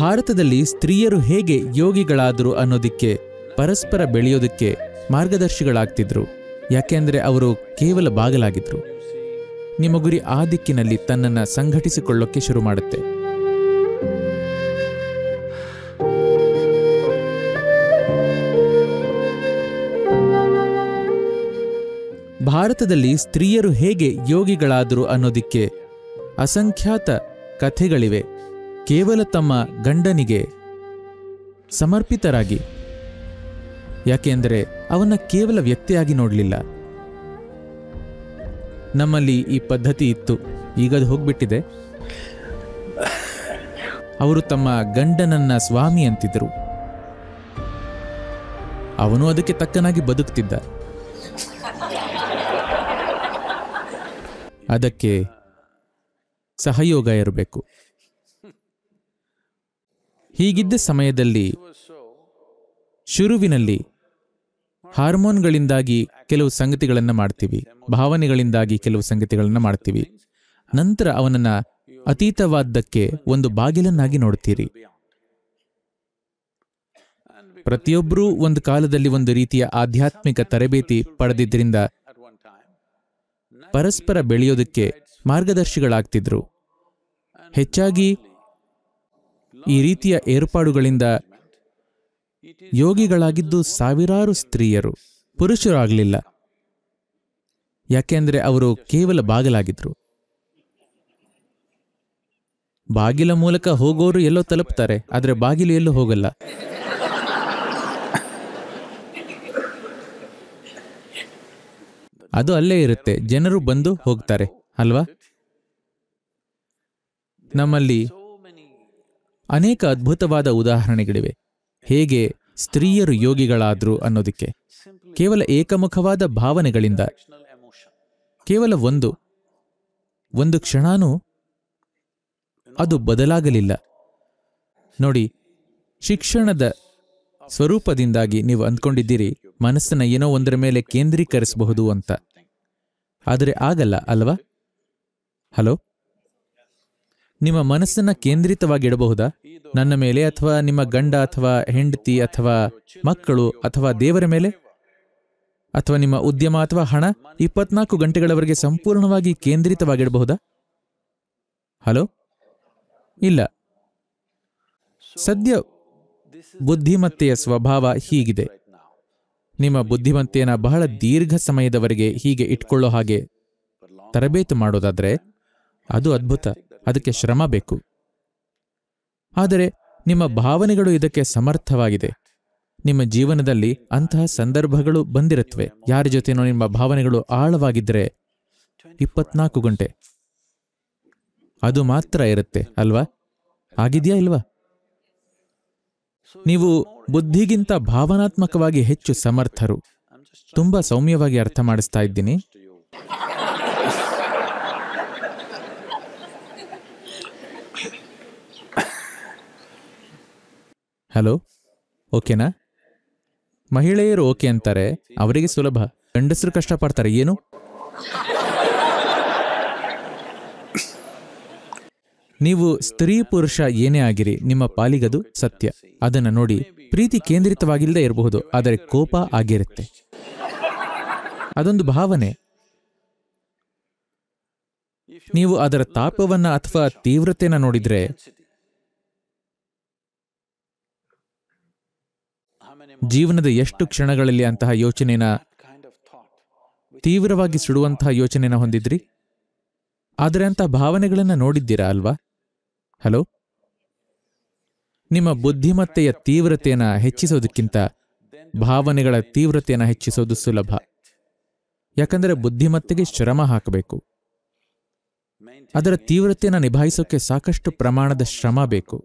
ಭಾರತದಲ್ಲಿ ಸ್ತ್ರೀಯರು ಹೇಗೆ ಯೋಗಿಗಳಾದರು ಅನ್ನೋದಕ್ಕೆ ಪರಸ್ಪರ ಬೆಳೆಯೋದಕ್ಕೆ ಮಾರ್ಗದರ್ಶಿಗಳಾಗ್ತಿದ್ರು ಯಾಕೆಂದರೆ ಅವರು ಕೇವಲ ಬಾಗಲಾಗಿದ್ರು ನಿಮ್ಮ ಗುರಿ ಆ ದಿಕ್ಕಿನಲ್ಲಿ ತನ್ನನ್ನು ಸಂಘಟಿಸಿಕೊಳ್ಳೋಕ್ಕೆ ಶುರು ಮಾಡುತ್ತೆ ಭಾರತದಲ್ಲಿ ಸ್ತ್ರೀಯರು ಹೇಗೆ ಯೋಗಿಗಳಾದರು ಅನ್ನೋದಕ್ಕೆ ಅಸಂಖ್ಯಾತ ಕಥೆಗಳಿವೆ ಕೇವಲ ತಮ್ಮ ಗಂಡನಿಗೆ ಸಮರ್ಪಿತರಾಗಿ ಯಾಕೆಂದರೆ ಅವನ ಕೇವಲ ವ್ಯಕ್ತಿಯಾಗಿ ನೋಡಲಿಲ್ಲ ನಮ್ಮಲ್ಲಿ ಈ ಪದ್ಧತಿ ಇತ್ತು ಈಗ ಅದು ಹೋಗ್ಬಿಟ್ಟಿದೆ ಅವರು ತಮ್ಮ ಗಂಡನನ್ನ ಸ್ವಾಮಿ ಅಂತಿದ್ರು ಅವನು ಅದಕ್ಕೆ ತಕ್ಕನಾಗಿ ಬದುಕ್ತಿದ್ದ ಅದಕ್ಕೆ ಸಹಯೋಗ ಇರಬೇಕು ಹೀಗಿದ್ದ ಸಮಯದಲ್ಲಿ ಶುರುವಿನಲ್ಲಿ ಹಾರ್ಮೋನ್ಗಳಿಂದಾಗಿ ಕೆಲವು ಸಂಗತಿಗಳನ್ನು ಮಾಡ್ತೀವಿ ಭಾವನೆಗಳಿಂದಾಗಿ ಕೆಲವು ಸಂಗತಿಗಳನ್ನು ಮಾಡ್ತೀವಿ ನಂತರ ಅವನನ್ನ ಅತೀತವಾದ್ದಕ್ಕೆ ಒಂದು ಬಾಗಿಲನ್ನಾಗಿ ನೋಡ್ತೀರಿ ಪ್ರತಿಯೊಬ್ಬರೂ ಒಂದು ಕಾಲದಲ್ಲಿ ಒಂದು ರೀತಿಯ ಆಧ್ಯಾತ್ಮಿಕ ತರಬೇತಿ ಪಡೆದಿದ್ದರಿಂದ ಪರಸ್ಪರ ಬೆಳೆಯೋದಕ್ಕೆ ಮಾರ್ಗದರ್ಶಿಗಳಾಗ್ತಿದ್ರು ಹೆಚ್ಚಾಗಿ ಈ ರೀತಿಯ ಏರ್ಪಾಡುಗಳಿಂದ ಯೋಗಿಗಳಾಗಿದ್ದು ಸಾವಿರಾರು ಸ್ತ್ರೀಯರು ಪುರುಷರಾಗಲಿಲ್ಲ ಯಾಕೆಂದರೆ ಅವರು ಕೇವಲ ಬಾಗಿಲಾಗಿದ್ರು ಬಾಗಿಲ ಮೂಲಕ ಹೋಗೋರು ಎಲ್ಲೋ ತಲುಪ್ತಾರೆ ಆದರೆ ಬಾಗಿಲು ಎಲ್ಲೂ ಹೋಗಲ್ಲ ಅದು ಅಲ್ಲೇ ಇರುತ್ತೆ ಜನರು ಬಂದು ಹೋಗ್ತಾರೆ ಅಲ್ವಾ ನಮ್ಮಲ್ಲಿ ಅನೇಕ ಅದ್ಭುತವಾದ ಉದಾಹರಣೆಗಳಿವೆ ಹೇಗೆ ಸ್ತ್ರೀಯರು ಯೋಗಿಗಳಾದ್ರು ಅನ್ನೋದಕ್ಕೆ ಕೇವಲ ಏಕಮುಖವಾದ ಭಾವನೆಗಳಿಂದ ಕೇವಲ ಒಂದು ಒಂದು ಕ್ಷಣನೂ ಅದು ಬದಲಾಗಲಿಲ್ಲ ನೋಡಿ ಶಿಕ್ಷಣದ ಸ್ವರೂಪದಿಂದಾಗಿ ನೀವು ಅಂದ್ಕೊಂಡಿದ್ದೀರಿ ಮನಸ್ಸನ್ನ ಏನೋ ಒಂದರ ಮೇಲೆ ಕೇಂದ್ರೀಕರಿಸಬಹುದು ಅಂತ ಆದರೆ ಆಗಲ್ಲ ಅಲ್ವಾ ಹಲೋ ನಿಮ್ಮ ಮನಸ್ಸನ್ನ ಕೇಂದ್ರಿತವಾಗಿಡಬಹುದಾ ನನ್ನ ಮೇಲೆ ಅಥವಾ ನಿಮ್ಮ ಗಂಡ ಅಥವಾ ಹೆಂಡತಿ ಅಥವಾ ಮಕ್ಕಳು ಅಥವಾ ದೇವರ ಮೇಲೆ ಅಥವಾ ನಿಮ್ಮ ಉದ್ಯಮ ಅಥವಾ ಹಣ ಇಪ್ಪತ್ನಾಲ್ಕು ಗಂಟೆಗಳವರೆಗೆ ಸಂಪೂರ್ಣವಾಗಿ ಕೇಂದ್ರಿತವಾಗಿಡಬಹುದಾ ಹಲೋ ಇಲ್ಲ ಸದ್ಯ ಬುದ್ಧಿಮತ್ತೆಯ ಸ್ವಭಾವ ಹೀಗಿದೆ ನಿಮ್ಮ ಬುದ್ಧಿಮತ್ತೆಯನ್ನು ಬಹಳ ದೀರ್ಘ ಸಮಯದವರೆಗೆ ಹೀಗೆ ಇಟ್ಕೊಳ್ಳೋ ಹಾಗೆ ತರಬೇತು ಮಾಡೋದಾದ್ರೆ ಅದು ಅದ್ಭುತ ಅದಕ್ಕೆ ಶ್ರಮ ಬೇಕು ಆದರೆ ನಿಮ್ಮ ಭಾವನೆಗಳು ಇದಕ್ಕೆ ಸಮರ್ಥವಾಗಿದೆ ನಿಮ್ಮ ಜೀವನದಲ್ಲಿ ಅಂತಹ ಸಂದರ್ಭಗಳು ಬಂದಿರುತ್ತವೆ ಯಾರ ಜೊತೆನೋ ನಿಮ್ಮ ಭಾವನೆಗಳು ಆಳವಾಗಿದ್ದರೆ ಇಪ್ಪತ್ನಾಲ್ಕು ಗಂಟೆ ಅದು ಮಾತ್ರ ಇರುತ್ತೆ ಅಲ್ವಾ ಆಗಿದೆಯಾ ಇಲ್ವಾ ನೀವು ಬುದ್ಧಿಗಿಂತ ಭಾವನಾತ್ಮಕವಾಗಿ ಹೆಚ್ಚು ಸಮರ್ಥರು ತುಂಬಾ ಸೌಮ್ಯವಾಗಿ ಅರ್ಥ ಮಾಡಿಸ್ತಾ ಇದ್ದೀನಿ ಹಲೋ ಓಕೆನಾ ಮಹಿಳೆಯರು ಓಕೆ ಅಂತಾರೆ ಅವರಿಗೆ ಸುಲಭ ಗಂಡಸರು ಕಷ್ಟಪಡ್ತಾರೆ ಏನು ನೀವು ಸ್ತ್ರೀ ಪುರುಷ ಏನೇ ಆಗಿರಿ ನಿಮ್ಮ ಪಾಲಿಗದು ಸತ್ಯ ಅದನ್ನು ನೋಡಿ ಪ್ರೀತಿ ಕೇಂದ್ರಿತವಾಗಿಲ್ಲದೆ ಇರಬಹುದು ಆದರೆ ಕೋಪ ಆಗಿರುತ್ತೆ ಅದೊಂದು ಭಾವನೆ ನೀವು ಅದರ ತಾಪವನ್ನ ಅಥವಾ ತೀವ್ರತೆಯನ್ನು ನೋಡಿದ್ರೆ ಜೀವನದ ಎಷ್ಟು ಕ್ಷಣಗಳಲ್ಲಿ ಅಂತಹ ಯೋಚನೆನ ತೀವ್ರವಾಗಿ ಸುಡುವಂತಹ ಯೋಚನೆನ ಹೊಂದಿದ್ರಿ ಆದರೆ ಅಂತಹ ಭಾವನೆಗಳನ್ನ ನೋಡಿದ್ದೀರಾ ಅಲ್ವಾ ಹಲೋ ನಿಮ್ಮ ಬುದ್ಧಿಮತ್ತೆಯ ತೀವ್ರತೆಯನ್ನ ಹೆಚ್ಚಿಸೋದಕ್ಕಿಂತ ಭಾವನೆಗಳ ತೀವ್ರತೆಯನ್ನು ಹೆಚ್ಚಿಸೋದು ಸುಲಭ ಯಾಕಂದರೆ ಬುದ್ಧಿಮತ್ತೆಗೆ ಶ್ರಮ ಹಾಕಬೇಕು ಅದರ ತೀವ್ರತೆಯನ್ನು ನಿಭಾಯಿಸೋಕೆ ಸಾಕಷ್ಟು ಪ್ರಮಾಣದ ಶ್ರಮ ಬೇಕು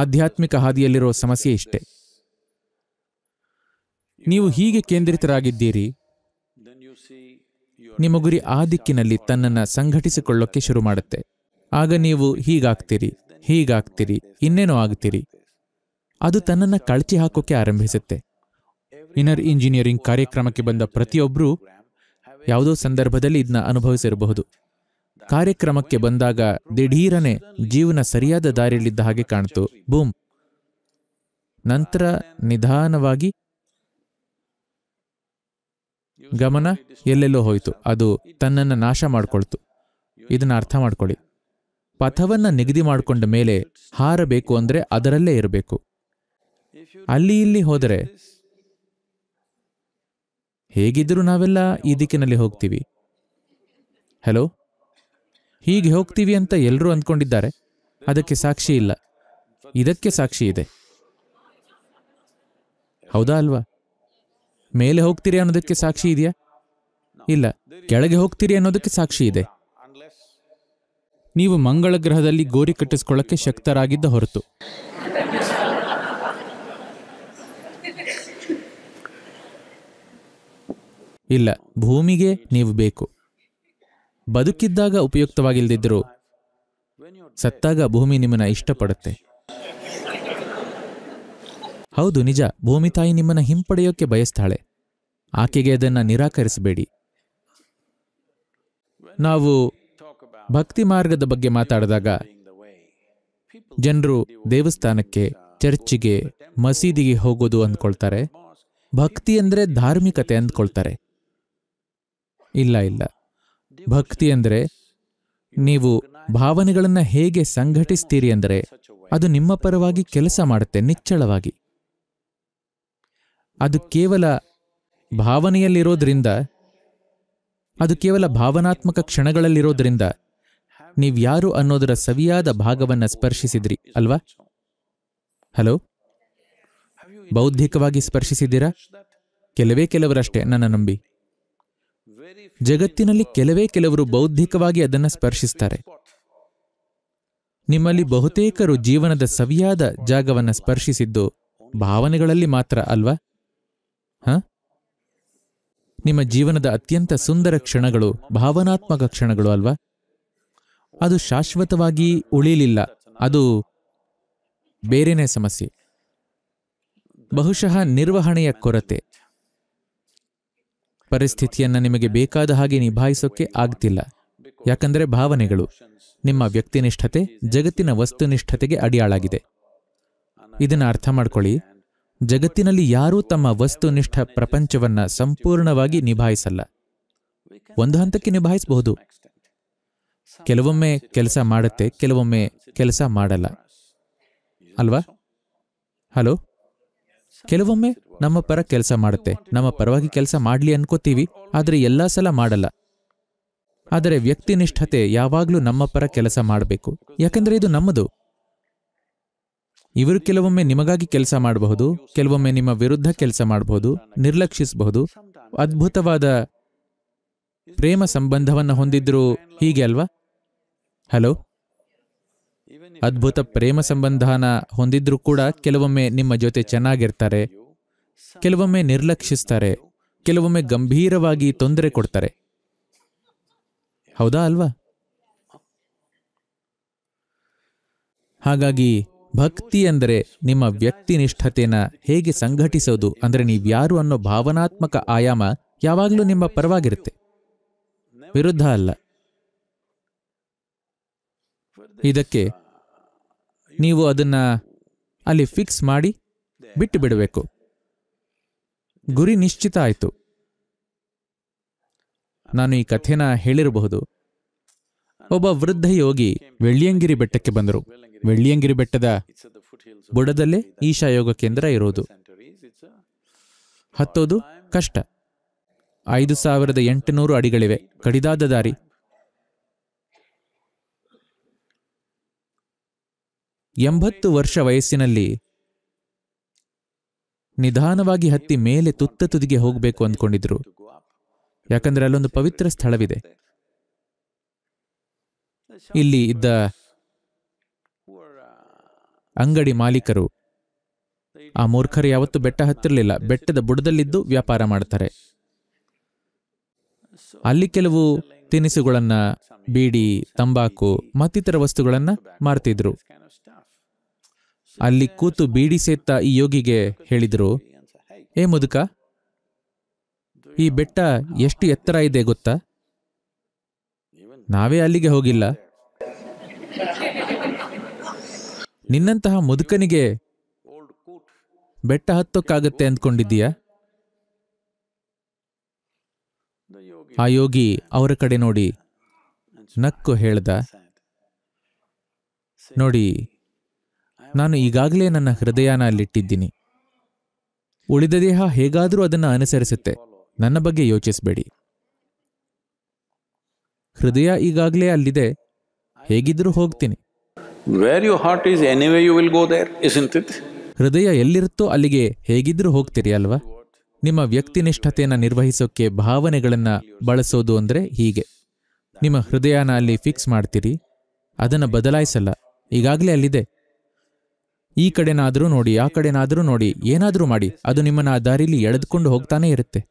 ಆಧ್ಯಾತ್ಮಿಕ ಹಾದಿಯಲ್ಲಿರೋ ಸಮಸ್ಯೆ ಇಷ್ಟೇ ನೀವು ಹೀಗೆ ಕೇಂದ್ರಿತರಾಗಿದ್ದೀರಿ ನಿಮ್ಮ ಗುರಿ ಆ ದಿಕ್ಕಿನಲ್ಲಿ ತನ್ನನ್ನು ಸಂಘಟಿಸಿಕೊಳ್ಳೋಕ್ಕೆ ಶುರು ಮಾಡುತ್ತೆ ಆಗ ನೀವು ಹೀಗಾಗ್ತೀರಿ ಹೀಗಾಗ್ತೀರಿ ಇನ್ನೇನೋ ಆಗ್ತೀರಿ ಅದು ತನ್ನನ್ನು ಕಳಚಿ ಹಾಕೋಕೆ ಆರಂಭಿಸುತ್ತೆ ಇನ್ನರ್ ಇಂಜಿನಿಯರಿಂಗ್ ಕಾರ್ಯಕ್ರಮಕ್ಕೆ ಬಂದ ಪ್ರತಿಯೊಬ್ಬರೂ ಯಾವುದೋ ಸಂದರ್ಭದಲ್ಲಿ ಇದನ್ನ ಅನುಭವಿಸಿರಬಹುದು ಕಾರ್ಯಕ್ರಮಕ್ಕೆ ಬಂದಾಗ ದಿಢೀರನೆ ಜೀವನ ಸರಿಯಾದ ದಾರಿಯಲ್ಲಿದ್ದ ಹಾಗೆ ಕಾಣ್ತು ಬೂಮ್ ನಂತರ ನಿಧಾನವಾಗಿ ಗಮನ ಎಲ್ಲೆಲ್ಲೋ ಹೋಯಿತು ಅದು ತನ್ನನ್ನು ನಾಶ ಮಾಡಿಕೊಳ್ತು ಇದನ್ನ ಅರ್ಥ ಮಾಡ್ಕೊಳ್ಳಿ ಪಥವನ್ನ ನಿಗದಿ ಮಾಡಿಕೊಂಡ ಮೇಲೆ ಹಾರಬೇಕು ಅಂದರೆ ಅದರಲ್ಲೇ ಇರಬೇಕು ಅಲ್ಲಿ ಇಲ್ಲಿ ಹೋದರೆ ಹೇಗಿದ್ದರೂ ನಾವೆಲ್ಲ ಈ ದಿಕ್ಕಿನಲ್ಲಿ ಹೋಗ್ತೀವಿ ಹಲೋ ಹೀಗೆ ಹೋಗ್ತೀವಿ ಅಂತ ಎಲ್ಲರೂ ಅಂದ್ಕೊಂಡಿದ್ದಾರೆ ಅದಕ್ಕೆ ಸಾಕ್ಷಿ ಇಲ್ಲ ಇದಕ್ಕೆ ಸಾಕ್ಷಿ ಇದೆ ಹೌದಾ ಅಲ್ವಾ ಮೇಲೆ ಹೋಗ್ತೀರಿ ಅನ್ನೋದಕ್ಕೆ ಸಾಕ್ಷಿ ಇದೆಯಾ ಇಲ್ಲ ಕೆಳಗೆ ಹೋಗ್ತೀರಿ ಅನ್ನೋದಕ್ಕೆ ಸಾಕ್ಷಿ ಇದೆ ನೀವು ಮಂಗಳ ಗ್ರಹದಲ್ಲಿ ಗೋರಿ ಕಟ್ಟಿಸ್ಕೊಳ್ಳಕ್ಕೆ ಶಕ್ತರಾಗಿದ್ದ ಹೊರತು ಇಲ್ಲ ಭೂಮಿಗೆ ನೀವು ಬೇಕು ಬದುಕಿದ್ದಾಗ ಉಪಯುಕ್ತವಾಗಿಲ್ದಿದ್ರು ಸತ್ತಾಗ ಭೂಮಿ ನಿಮ್ಮನ್ನ ಇಷ್ಟಪಡುತ್ತೆ ಹೌದು ನಿಜ ಭೂಮಿ ತಾಯಿ ನಿಮ್ಮನ್ನ ಹಿಂಪಡೆಯೋಕೆ ಬಯಸ್ತಾಳೆ ಆಕೆಗೆ ಅದನ್ನು ನಿರಾಕರಿಸಬೇಡಿ ನಾವು ಭಕ್ತಿ ಮಾರ್ಗದ ಬಗ್ಗೆ ಮಾತಾಡಿದಾಗ ಜನರು ದೇವಸ್ಥಾನಕ್ಕೆ ಚರ್ಚಿಗೆ ಮಸೀದಿಗೆ ಹೋಗೋದು ಅಂದ್ಕೊಳ್ತಾರೆ ಭಕ್ತಿ ಅಂದರೆ ಧಾರ್ಮಿಕತೆ ಅಂದ್ಕೊಳ್ತಾರೆ ಇಲ್ಲ ಇಲ್ಲ ಭಕ್ತಿ ಅಂದರೆ ನೀವು ಭಾವನೆಗಳನ್ನು ಹೇಗೆ ಸಂಘಟಿಸ್ತೀರಿ ಅಂದರೆ ಅದು ನಿಮ್ಮ ಪರವಾಗಿ ಕೆಲಸ ಮಾಡುತ್ತೆ ನಿಚ್ಚಳವಾಗಿ ಅದು ಕೇವಲ ಭಾವನೆಯಲ್ಲಿರೋದ್ರಿಂದ ಅದು ಕೇವಲ ಭಾವನಾತ್ಮಕ ಕ್ಷಣಗಳಲ್ಲಿರೋದ್ರಿಂದ ನೀವ್ಯಾರು ಅನ್ನೋದರ ಸವಿಯಾದ ಭಾಗವನ್ನು ಸ್ಪರ್ಶಿಸಿದ್ರಿ ಅಲ್ವಾ ಹಲೋ ಬೌದ್ಧಿಕವಾಗಿ ಸ್ಪರ್ಶಿಸಿದ್ದೀರಾ ಕೆಲವೇ ಕೆಲವರಷ್ಟೇ ನನ್ನ ನಂಬಿ ಜಗತ್ತಿನಲ್ಲಿ ಕೆಲವೇ ಕೆಲವರು ಬೌದ್ಧಿಕವಾಗಿ ಅದನ್ನು ಸ್ಪರ್ಶಿಸ್ತಾರೆ ನಿಮ್ಮಲ್ಲಿ ಬಹುತೇಕರು ಜೀವನದ ಸವಿಯಾದ ಜಾಗವನ್ನು ಸ್ಪರ್ಶಿಸಿದ್ದು ಭಾವನೆಗಳಲ್ಲಿ ಮಾತ್ರ ಅಲ್ವಾ ಹ ನಿಮ್ಮ ಜೀವನದ ಅತ್ಯಂತ ಸುಂದರ ಕ್ಷಣಗಳು ಭಾವನಾತ್ಮಕ ಕ್ಷಣಗಳು ಅಲ್ವಾ ಅದು ಶಾಶ್ವತವಾಗಿ ಉಳಿಯಲಿಲ್ಲ ಅದು ಬೇರೆನೇ ಸಮಸ್ಯೆ ಬಹುಶಃ ನಿರ್ವಹಣೆಯ ಕೊರತೆ ಪರಿಸ್ಥಿತಿಯನ್ನು ನಿಮಗೆ ಬೇಕಾದ ಹಾಗೆ ನಿಭಾಯಿಸೋಕೆ ಆಗ್ತಿಲ್ಲ ಯಾಕಂದರೆ ಭಾವನೆಗಳು ನಿಮ್ಮ ವ್ಯಕ್ತಿನಿಷ್ಠತೆ ಜಗತ್ತಿನ ವಸ್ತುನಿಷ್ಠತೆಗೆ ಅಡಿಯಾಳಾಗಿದೆ ಇದನ್ನು ಅರ್ಥ ಮಾಡ್ಕೊಳ್ಳಿ ಜಗತ್ತಿನಲ್ಲಿ ಯಾರೂ ತಮ್ಮ ವಸ್ತುನಿಷ್ಠ ಪ್ರಪಂಚವನ್ನ ಸಂಪೂರ್ಣವಾಗಿ ನಿಭಾಯಿಸಲ್ಲ ಒಂದು ಹಂತಕ್ಕೆ ನಿಭಾಯಿಸಬಹುದು ಕೆಲವೊಮ್ಮೆ ಕೆಲಸ ಮಾಡುತ್ತೆ ಕೆಲವೊಮ್ಮೆ ಕೆಲಸ ಮಾಡಲ್ಲ ಅಲ್ವಾ ಹಲೋ ಕೆಲವೊಮ್ಮೆ ನಮ್ಮ ಪರ ಕೆಲಸ ಮಾಡುತ್ತೆ ನಮ್ಮ ಪರವಾಗಿ ಕೆಲಸ ಮಾಡಲಿ ಅನ್ಕೋತೀವಿ ಆದರೆ ಎಲ್ಲ ಸಲ ಮಾಡಲ್ಲ ಆದರೆ ವ್ಯಕ್ತಿನಿಷ್ಠತೆ ಯಾವಾಗಲೂ ನಮ್ಮ ಪರ ಕೆಲಸ ಮಾಡಬೇಕು ಯಾಕೆಂದರೆ ಇದು ನಮ್ಮದು ಇವರು ಕೆಲವೊಮ್ಮೆ ನಿಮಗಾಗಿ ಕೆಲಸ ಮಾಡಬಹುದು ಕೆಲವೊಮ್ಮೆ ನಿಮ್ಮ ವಿರುದ್ಧ ಕೆಲಸ ಮಾಡಬಹುದು ನಿರ್ಲಕ್ಷಿಸಬಹುದು ಅದ್ಭುತವಾದ ಪ್ರೇಮ ಸಂಬಂಧವನ್ನು ಹೊಂದಿದ್ರು ಹೀಗೆ ಅಲ್ವಾ ಹಲೋ ಅದ್ಭುತ ಪ್ರೇಮ ಸಂಬಂಧನ ಹೊಂದಿದ್ರೂ ಕೂಡ ಕೆಲವೊಮ್ಮೆ ನಿಮ್ಮ ಜೊತೆ ಚೆನ್ನಾಗಿರ್ತಾರೆ ಕೆಲವೊಮ್ಮೆ ನಿರ್ಲಕ್ಷಿಸ್ತಾರೆ ಕೆಲವೊಮ್ಮೆ ಗಂಭೀರವಾಗಿ ತೊಂದರೆ ಕೊಡ್ತಾರೆ ಹೌದಾ ಅಲ್ವಾ ಹಾಗಾಗಿ ಭಕ್ತಿ ಅಂದರೆ ನಿಮ್ಮ ವ್ಯಕ್ತಿನಿಷ್ಠತೆನ ಹೇಗೆ ಸಂಘಟಿಸೋದು ಅಂದರೆ ನೀವ್ಯಾರು ಅನ್ನೋ ಭಾವನಾತ್ಮಕ ಆಯಾಮ ಯಾವಾಗಲೂ ನಿಮ್ಮ ಪರವಾಗಿರುತ್ತೆ ವಿರುದ್ಧ ಅಲ್ಲ ಇದಕ್ಕೆ ನೀವು ಅದನ್ನ ಅಲ್ಲಿ ಫಿಕ್ಸ್ ಮಾಡಿ ಬಿಟ್ಟು ಬಿಡಬೇಕು ಗುರಿ ನಿಶ್ಚಿತ ಆಯಿತು ನಾನು ಈ ಕಥೆನ ಹೇಳಿರಬಹುದು ಒಬ್ಬ ವೃದ್ಧ ಯೋಗಿ ವೆಳ್ಳಿಯಂಗಿರಿ ಬೆಟ್ಟಕ್ಕೆ ಬಂದರು ವೆಳ್ಳಿಯಂಗಿರಿ ಬೆಟ್ಟದ ಬುಡದಲ್ಲೇ ಈಶಾ ಯೋಗ ಕೇಂದ್ರ ಇರೋದು ಹತ್ತೋದು ಕಷ್ಟ ಐದು ಸಾವಿರದ ಎಂಟುನೂರು ಅಡಿಗಳಿವೆ ಕಡಿದಾದ ದಾರಿ ಎಂಬತ್ತು ವರ್ಷ ವಯಸ್ಸಿನಲ್ಲಿ ನಿಧಾನವಾಗಿ ಹತ್ತಿ ಮೇಲೆ ತುತ್ತ ತುದಿಗೆ ಹೋಗಬೇಕು ಅಂದ್ಕೊಂಡಿದ್ರು ಯಾಕಂದ್ರೆ ಅಲ್ಲೊಂದು ಪವಿತ್ರ ಸ್ಥಳವಿದೆ ಇಲ್ಲಿ ಇದ್ದ ಅಂಗಡಿ ಮಾಲೀಕರು ಆ ಮೂರ್ಖರು ಯಾವತ್ತೂ ಬೆಟ್ಟ ಹತ್ತಿರಲಿಲ್ಲ ಬೆಟ್ಟದ ಬುಡದಲ್ಲಿದ್ದು ವ್ಯಾಪಾರ ಮಾಡ್ತಾರೆ ಅಲ್ಲಿ ಕೆಲವು ತಿನಿಸುಗಳನ್ನ ಬೀಡಿ ತಂಬಾಕು ಮತ್ತಿತರ ವಸ್ತುಗಳನ್ನ ಮಾರ್ತಿದ್ರು ಅಲ್ಲಿ ಕೂತು ಬೀಡಿ ಸೇತ ಈ ಯೋಗಿಗೆ ಹೇಳಿದ್ರು ಏ ಮುದುಕ ಈ ಬೆಟ್ಟ ಎಷ್ಟು ಎತ್ತರ ಇದೆ ಗೊತ್ತಾ ನಾವೇ ಅಲ್ಲಿಗೆ ಹೋಗಿಲ್ಲ ನಿನ್ನಂತಹ ಮುದುಕನಿಗೆ ಬೆಟ್ಟ ಹತ್ತೋಕ್ಕಾಗತ್ತೆ ಅಂದ್ಕೊಂಡಿದ್ದೀಯಾ ಆ ಯೋಗಿ ಅವರ ಕಡೆ ನೋಡಿ ನಕ್ಕು ಹೇಳ್ದ ನೋಡಿ ನಾನು ಈಗಾಗಲೇ ನನ್ನ ಹೃದಯನ ಅಲ್ಲಿಟ್ಟಿದ್ದೀನಿ ಉಳಿದ ದೇಹ ಹೇಗಾದರೂ ಅದನ್ನು ಅನುಸರಿಸುತ್ತೆ ನನ್ನ ಬಗ್ಗೆ ಯೋಚಿಸಬೇಡಿ ಹೃದಯ ಈಗಾಗಲೇ ಅಲ್ಲಿದೆ ಹೇಗಿದ್ರೂ ಹೋಗ್ತೀನಿ where you heart is anyway you will go there isn't it ಹೃದಯ ಎಲ್ಲಿರುತ್ತೋ ಅಲ್ಲಿಗೆ ಹೇಗಿದ್ರೂ ಹೋಗ್ತೀರಿ ಅಲ್ವಾ ನಿಮ್ಮ ವ್ಯಕ್ತಿನಿಷ್ಠತೆಯನ್ನು ನಿರ್ವಹಿಸೋಕ್ಕೆ ಭಾವನೆಗಳನ್ನು ಬಳಸೋದು ಅಂದರೆ ಹೀಗೆ ನಿಮ್ಮ ಹೃದಯನ ಅಲ್ಲಿ ಫಿಕ್ಸ್ ಮಾಡ್ತೀರಿ ಅದನ್ನು ಬದಲಾಯಿಸಲ್ಲ ಈಗಾಗಲೇ ಅಲ್ಲಿದೆ ಈ ಕಡೆನಾದರೂ ನೋಡಿ ಆ ಕಡೆನಾದರೂ ನೋಡಿ ಏನಾದರೂ ಮಾಡಿ ಅದು ನಿಮ್ಮನ್ನು ಆ ದಾರಿಲಿ ಎಳೆದುಕೊಂಡು ಹೋಗ್ತಾನೇ ಇರುತ್ತೆ